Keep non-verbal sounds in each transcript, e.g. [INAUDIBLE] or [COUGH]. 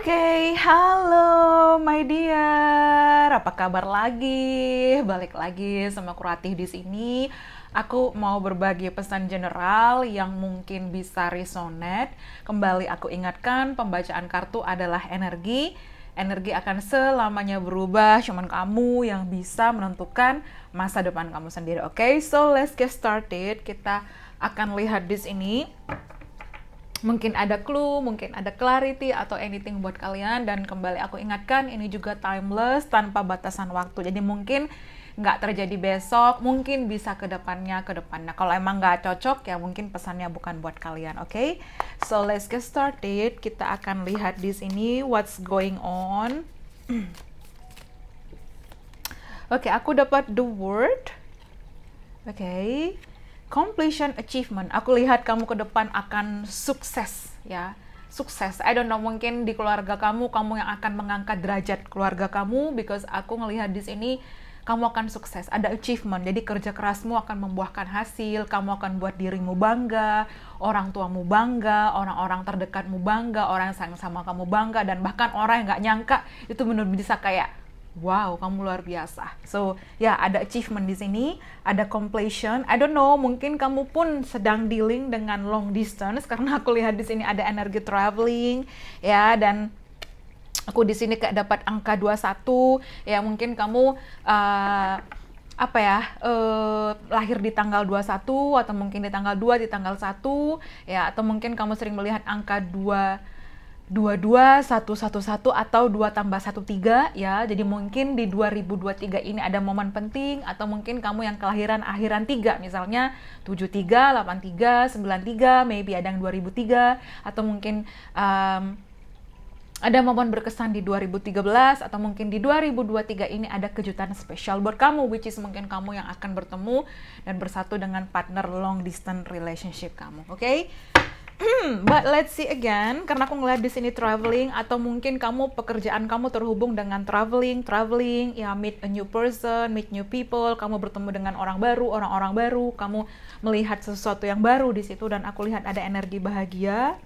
Oke, okay, halo my dear. Apa kabar lagi? Balik lagi sama Kuratif di sini. Aku mau berbagi pesan general yang mungkin bisa resonate. Kembali aku ingatkan, pembacaan kartu adalah energi. Energi akan selamanya berubah, cuman kamu yang bisa menentukan masa depan kamu sendiri. Oke, okay? so let's get started. Kita akan lihat di sini mungkin ada clue, mungkin ada clarity atau anything buat kalian dan kembali aku ingatkan ini juga timeless tanpa batasan waktu jadi mungkin nggak terjadi besok mungkin bisa kedepannya, kedepannya. kalau emang nggak cocok ya mungkin pesannya bukan buat kalian oke okay? so let's get started kita akan lihat di sini what's going on [CLEARS THROAT] oke okay, aku dapat the word oke okay completion achievement. Aku lihat kamu ke depan akan sukses ya. Sukses. I don't know mungkin di keluarga kamu kamu yang akan mengangkat derajat keluarga kamu because aku ngelihat di sini kamu akan sukses. Ada achievement. Jadi kerja kerasmu akan membuahkan hasil, kamu akan buat dirimu bangga, orang tuamu bangga, orang-orang terdekatmu bangga, orang yang sayang sama kamu bangga dan bahkan orang yang nggak nyangka itu benar-benar bisa kayak wow kamu luar biasa so ya ada achievement di sini ada completion I don't know mungkin kamu pun sedang dealing dengan long distance karena aku lihat di sini ada energi traveling ya dan aku di sini kayak dapat angka 21 ya mungkin kamu uh, apa ya eh, lahir di tanggal 21 atau mungkin di tanggal 2 di tanggal 1 ya atau mungkin kamu sering melihat angka 2 22 111 atau 2 tambah 13 ya. Jadi mungkin di 2023 ini ada momen penting atau mungkin kamu yang kelahiran akhiran tiga misalnya 73, 83, 93, maybe ada yang 2003 atau mungkin um, ada momen berkesan di 2013 atau mungkin di 2023 ini ada kejutan spesial buat kamu which is mungkin kamu yang akan bertemu dan bersatu dengan partner long distance relationship kamu. Oke? Okay? Hmm, but let's see again, karena aku ngeliat di sini traveling atau mungkin kamu pekerjaan kamu terhubung dengan traveling, traveling, ya meet a new person, meet new people, kamu bertemu dengan orang baru, orang-orang baru, kamu melihat sesuatu yang baru di situ dan aku lihat ada energi bahagia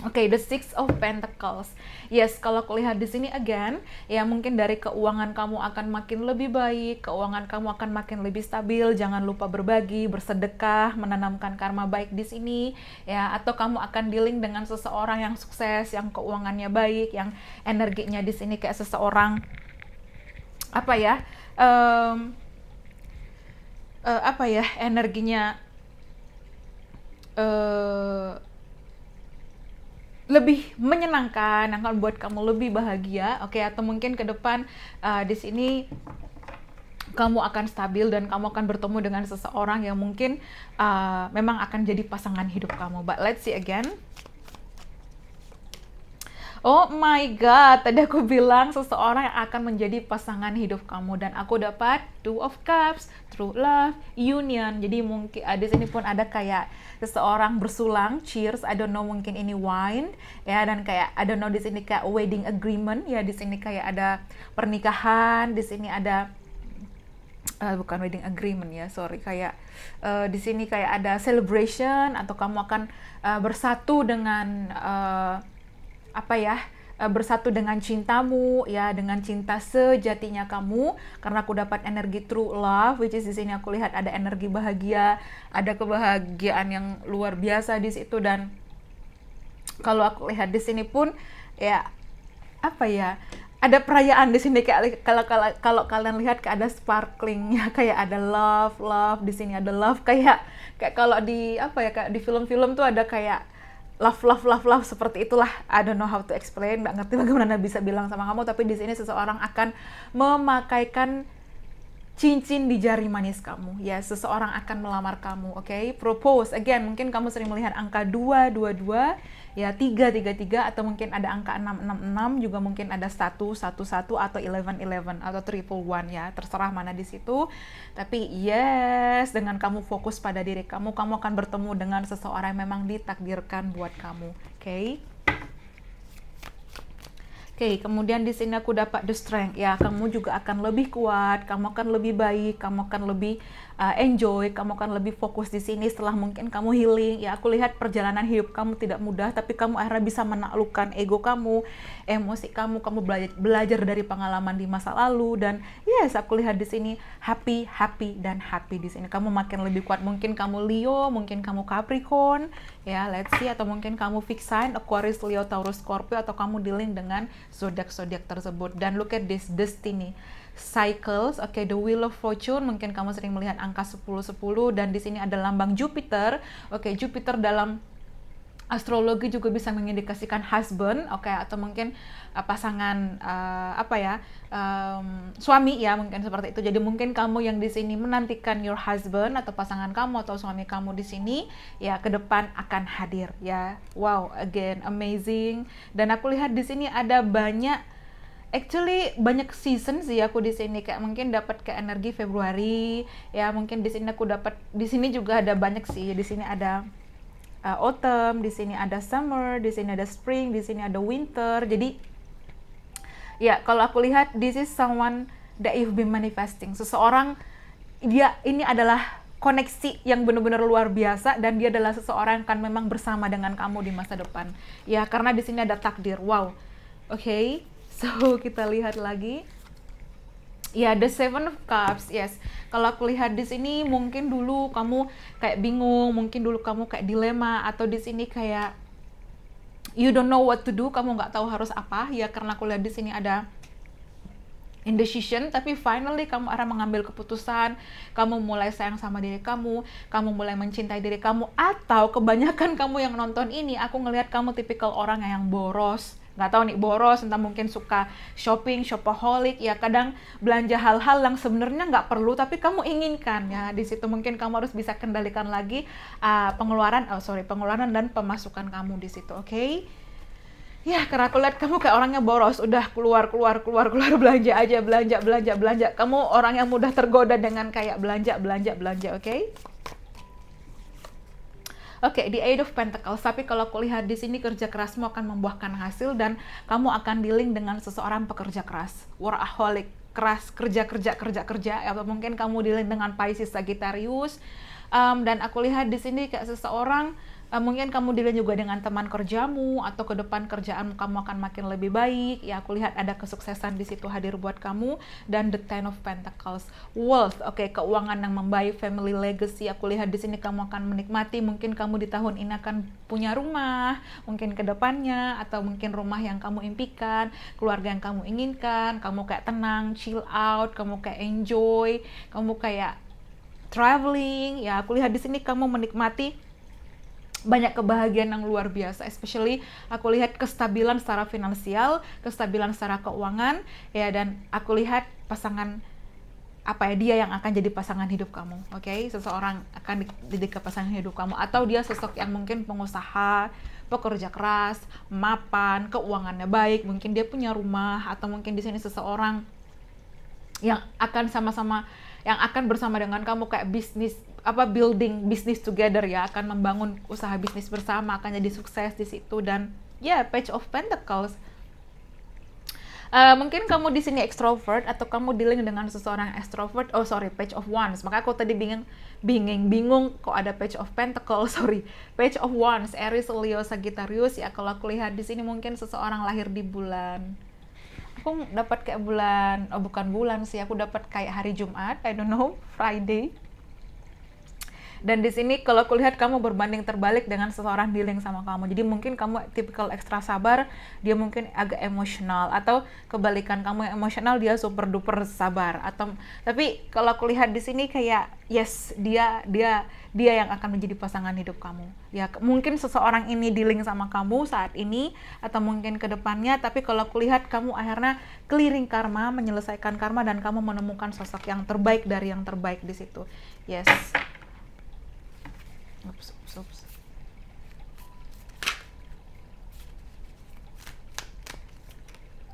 Oke, okay, the six of pentacles. Yes, kalau kulihat lihat di sini again, ya mungkin dari keuangan kamu akan makin lebih baik, keuangan kamu akan makin lebih stabil. Jangan lupa berbagi, bersedekah, menanamkan karma baik di sini, ya. Atau kamu akan dealing dengan seseorang yang sukses, yang keuangannya baik, yang energinya di sini kayak seseorang apa ya, um, uh, apa ya, energinya. Uh, lebih menyenangkan, akan buat kamu lebih bahagia, oke? Okay? Atau mungkin ke depan uh, di sini kamu akan stabil dan kamu akan bertemu dengan seseorang yang mungkin uh, memang akan jadi pasangan hidup kamu. But let's see again. Oh my God, tadi aku bilang seseorang yang akan menjadi pasangan hidup kamu dan aku dapat Two of Cups, True Love, Union. Jadi mungkin ah, di sini pun ada kayak seseorang bersulang, cheers, I don't know mungkin ini wine ya dan kayak I don't know di sini kayak wedding agreement ya di sini kayak ada pernikahan, di sini ada uh, bukan wedding agreement ya sorry kayak uh, di sini kayak ada celebration atau kamu akan uh, bersatu dengan uh, apa ya eh, bersatu dengan cintamu ya dengan cinta sejatinya kamu karena aku dapat energi true love which is di sini aku lihat ada energi bahagia ada kebahagiaan yang luar biasa di situ dan kalau aku lihat di sini pun ya apa ya ada perayaan di sini kayak kalau kalau kalau kalian lihat kayak ada sparklingnya [LAUGHS] kayak ada love love di sini ada love kayak kayak kalau di apa ya kayak di film-film tuh ada kayak love love love love seperti itulah I don't know how to explain nggak ngerti bagaimana bisa bilang sama kamu tapi di sini seseorang akan memakaikan cincin di jari manis kamu. Ya, seseorang akan melamar kamu, oke? Okay? Propose. Again, mungkin kamu sering melihat angka dua dua dua, ya tiga tiga tiga atau mungkin ada angka enam enam enam juga mungkin ada satu satu satu atau eleven eleven atau triple one ya. Terserah mana di situ. Tapi yes, dengan kamu fokus pada diri kamu, kamu akan bertemu dengan seseorang yang memang ditakdirkan buat kamu, oke? Okay? Oke, okay, kemudian di sini aku dapat the strength ya. Kamu juga akan lebih kuat, kamu akan lebih baik, kamu akan lebih uh, enjoy, kamu akan lebih fokus di sini setelah mungkin kamu healing. Ya, aku lihat perjalanan hidup kamu tidak mudah, tapi kamu akhirnya bisa menaklukkan ego kamu, emosi kamu, kamu belajar, belajar dari pengalaman di masa lalu dan yes, aku lihat di sini happy, happy dan happy di sini. Kamu makin lebih kuat. Mungkin kamu Leo, mungkin kamu Capricorn, ya, let's see atau mungkin kamu Vixen sign Aquarius, Leo, Taurus, Scorpio atau kamu dealing dengan zodiak-zodiak tersebut dan look at this destiny cycles, oke okay, the wheel of fortune mungkin kamu sering melihat angka 10 10 dan di sini ada lambang Jupiter. Oke, okay, Jupiter dalam astrologi juga bisa mengindikasikan husband, oke, okay, atau mungkin uh, pasangan uh, apa ya, um, suami ya mungkin seperti itu. Jadi mungkin kamu yang di sini menantikan your husband atau pasangan kamu atau suami kamu di sini, ya ke depan akan hadir ya. Wow, again amazing. Dan aku lihat di sini ada banyak actually banyak season sih aku di sini kayak mungkin dapat ke energi Februari ya mungkin di sini aku dapat di sini juga ada banyak sih di sini ada uh, autumn, di sini ada summer, di sini ada spring, di sini ada winter. Jadi ya kalau aku lihat this is someone that you've been manifesting. Seseorang dia ini adalah koneksi yang benar-benar luar biasa dan dia adalah seseorang yang kan memang bersama dengan kamu di masa depan. Ya, karena di sini ada takdir. Wow. Oke. Okay. [LAUGHS] So, kita lihat lagi. Ya, the Seven of Cups, yes. Kalau aku lihat di sini mungkin dulu kamu kayak bingung, mungkin dulu kamu kayak dilema atau di sini kayak you don't know what to do, kamu nggak tahu harus apa. Ya karena aku lihat di sini ada indecision, tapi finally kamu arah mengambil keputusan, kamu mulai sayang sama diri kamu, kamu mulai mencintai diri kamu atau kebanyakan kamu yang nonton ini aku ngelihat kamu tipikal orang yang boros nggak tahu nih boros entah mungkin suka shopping shopaholic ya kadang belanja hal-hal yang sebenarnya nggak perlu tapi kamu inginkan ya di situ mungkin kamu harus bisa kendalikan lagi uh, pengeluaran oh sorry pengeluaran dan pemasukan kamu di situ oke okay? ya karena aku lihat kamu kayak orangnya boros udah keluar keluar keluar keluar belanja aja belanja belanja belanja kamu orang yang mudah tergoda dengan kayak belanja belanja belanja oke okay? Oke, okay, di Eight of Pentacles. Tapi kalau aku lihat di sini kerja kerasmu akan membuahkan hasil dan kamu akan dealing dengan seseorang pekerja keras, workaholic, keras kerja kerja kerja kerja atau mungkin kamu dealing dengan Pisces Sagittarius um, dan aku lihat di sini kayak seseorang uh, mungkin kamu dilihat juga dengan teman kerjamu atau ke depan kerjaan kamu akan makin lebih baik ya aku lihat ada kesuksesan di situ hadir buat kamu dan the ten of pentacles wealth oke okay, keuangan yang membaik family legacy aku lihat di sini kamu akan menikmati mungkin kamu di tahun ini akan punya rumah mungkin ke depannya atau mungkin rumah yang kamu impikan keluarga yang kamu inginkan kamu kayak tenang chill out kamu kayak enjoy kamu kayak traveling ya aku lihat di sini kamu menikmati banyak kebahagiaan yang luar biasa especially aku lihat kestabilan secara finansial kestabilan secara keuangan ya dan aku lihat pasangan apa ya dia yang akan jadi pasangan hidup kamu oke okay? seseorang akan jadi ke pasangan hidup kamu atau dia sosok yang mungkin pengusaha pekerja keras mapan keuangannya baik mungkin dia punya rumah atau mungkin di sini seseorang yang akan sama-sama yang akan bersama dengan kamu kayak bisnis apa building bisnis together ya akan membangun usaha bisnis bersama akan jadi sukses di situ dan ya yeah, page of pentacles Uh, mungkin kamu di sini extrovert atau kamu dealing dengan seseorang extrovert. Oh sorry, page of wands. Makanya aku tadi bingung, bingung, bingung kok ada page of pentacles [LAUGHS] Sorry, page of wands. Aries, Leo, Sagittarius. Ya kalau aku lihat di sini mungkin seseorang lahir di bulan aku dapat kayak bulan oh bukan bulan sih aku dapat kayak hari Jumat I don't know Friday dan di sini kalau kulihat kamu berbanding terbalik dengan seseorang dealing sama kamu. Jadi mungkin kamu tipikal ekstra sabar, dia mungkin agak emosional atau kebalikan kamu yang emosional dia super duper sabar atau tapi kalau kulihat di sini kayak yes dia dia dia yang akan menjadi pasangan hidup kamu. Ya mungkin seseorang ini dealing sama kamu saat ini atau mungkin kedepannya. tapi kalau kulihat kamu akhirnya clearing karma, menyelesaikan karma dan kamu menemukan sosok yang terbaik dari yang terbaik di situ. Yes. Ups, ups, ups.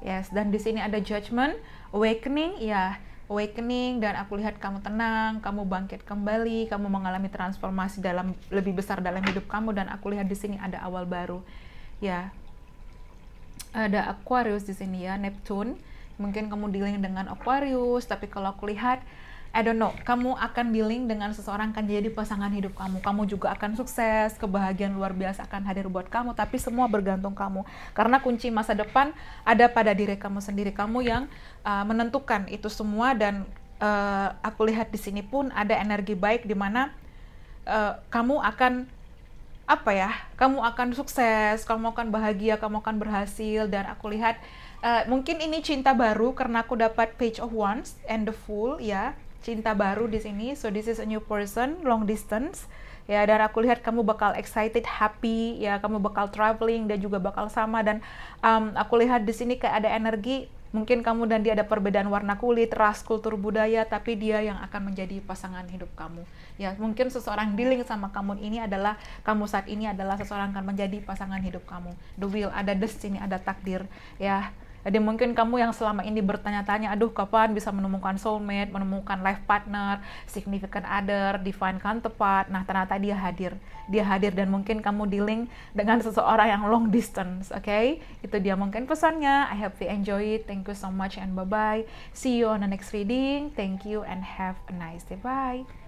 Yes, dan di sini ada judgment, awakening, ya awakening dan aku lihat kamu tenang, kamu bangkit kembali, kamu mengalami transformasi dalam lebih besar dalam hidup kamu dan aku lihat di sini ada awal baru. Ya. Ada Aquarius di sini ya, Neptune. Mungkin kamu dealing dengan Aquarius, tapi kalau aku lihat I don't know, kamu akan dealing dengan seseorang kan jadi pasangan hidup kamu. Kamu juga akan sukses, kebahagiaan luar biasa akan hadir buat kamu, tapi semua bergantung kamu. Karena kunci masa depan ada pada diri kamu sendiri. Kamu yang uh, menentukan itu semua dan uh, aku lihat di sini pun ada energi baik di mana uh, kamu akan apa ya? Kamu akan sukses, kamu akan bahagia, kamu akan berhasil dan aku lihat Uh, mungkin ini cinta baru karena aku dapat page of wands and the fool ya cinta baru di sini. So this is a new person, long distance. Ya, dan aku lihat kamu bakal excited, happy, ya kamu bakal traveling dan juga bakal sama dan um, aku lihat di sini kayak ada energi mungkin kamu dan dia ada perbedaan warna kulit, ras, kultur budaya, tapi dia yang akan menjadi pasangan hidup kamu. Ya, mungkin seseorang dealing sama kamu ini adalah kamu saat ini adalah seseorang akan menjadi pasangan hidup kamu. The will ada destiny, ada takdir. Ya, jadi mungkin kamu yang selama ini bertanya-tanya, aduh kapan bisa menemukan soulmate, menemukan life partner, significant other, divine counterpart. Nah ternyata dia hadir, dia hadir dan mungkin kamu dealing dengan seseorang yang long distance, oke? Okay? Itu dia mungkin pesannya. I hope you enjoy it. Thank you so much and bye bye. See you on the next reading. Thank you and have a nice day. Bye.